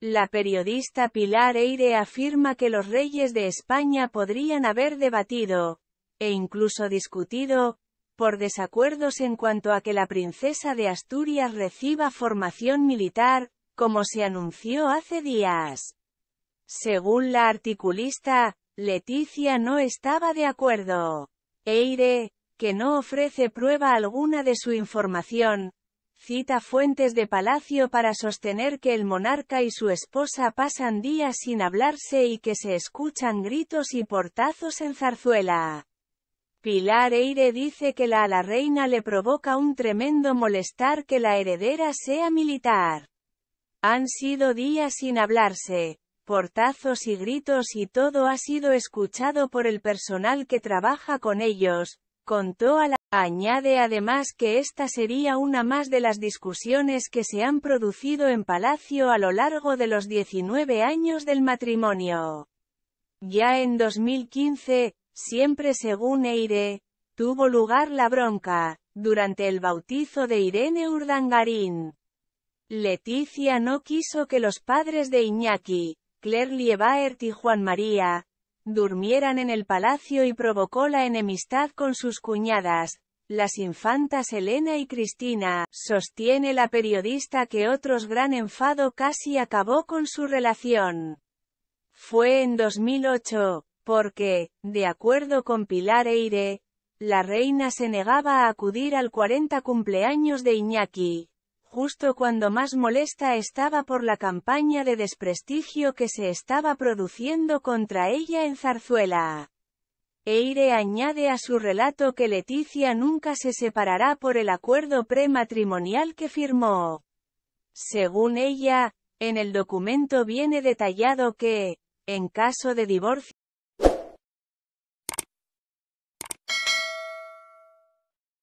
La periodista Pilar Eire afirma que los reyes de España podrían haber debatido, e incluso discutido, por desacuerdos en cuanto a que la princesa de Asturias reciba formación militar, como se anunció hace días. Según la articulista, Leticia no estaba de acuerdo. Eire, que no ofrece prueba alguna de su información, Cita fuentes de Palacio para sostener que el monarca y su esposa pasan días sin hablarse y que se escuchan gritos y portazos en zarzuela. Pilar Eire dice que la a la reina le provoca un tremendo molestar que la heredera sea militar. Han sido días sin hablarse, portazos y gritos y todo ha sido escuchado por el personal que trabaja con ellos, contó a la Añade además que esta sería una más de las discusiones que se han producido en Palacio a lo largo de los 19 años del matrimonio. Ya en 2015, siempre según Eire, tuvo lugar la bronca, durante el bautizo de Irene Urdangarín. Leticia no quiso que los padres de Iñaki, Claire Liebaert y Juan María, durmieran en el palacio y provocó la enemistad con sus cuñadas, las infantas Elena y Cristina, sostiene la periodista que otros gran enfado casi acabó con su relación. Fue en 2008, porque, de acuerdo con Pilar Eire, la reina se negaba a acudir al 40 cumpleaños de Iñaki justo cuando más molesta estaba por la campaña de desprestigio que se estaba produciendo contra ella en Zarzuela. Eire añade a su relato que Leticia nunca se separará por el acuerdo prematrimonial que firmó. Según ella, en el documento viene detallado que, en caso de divorcio,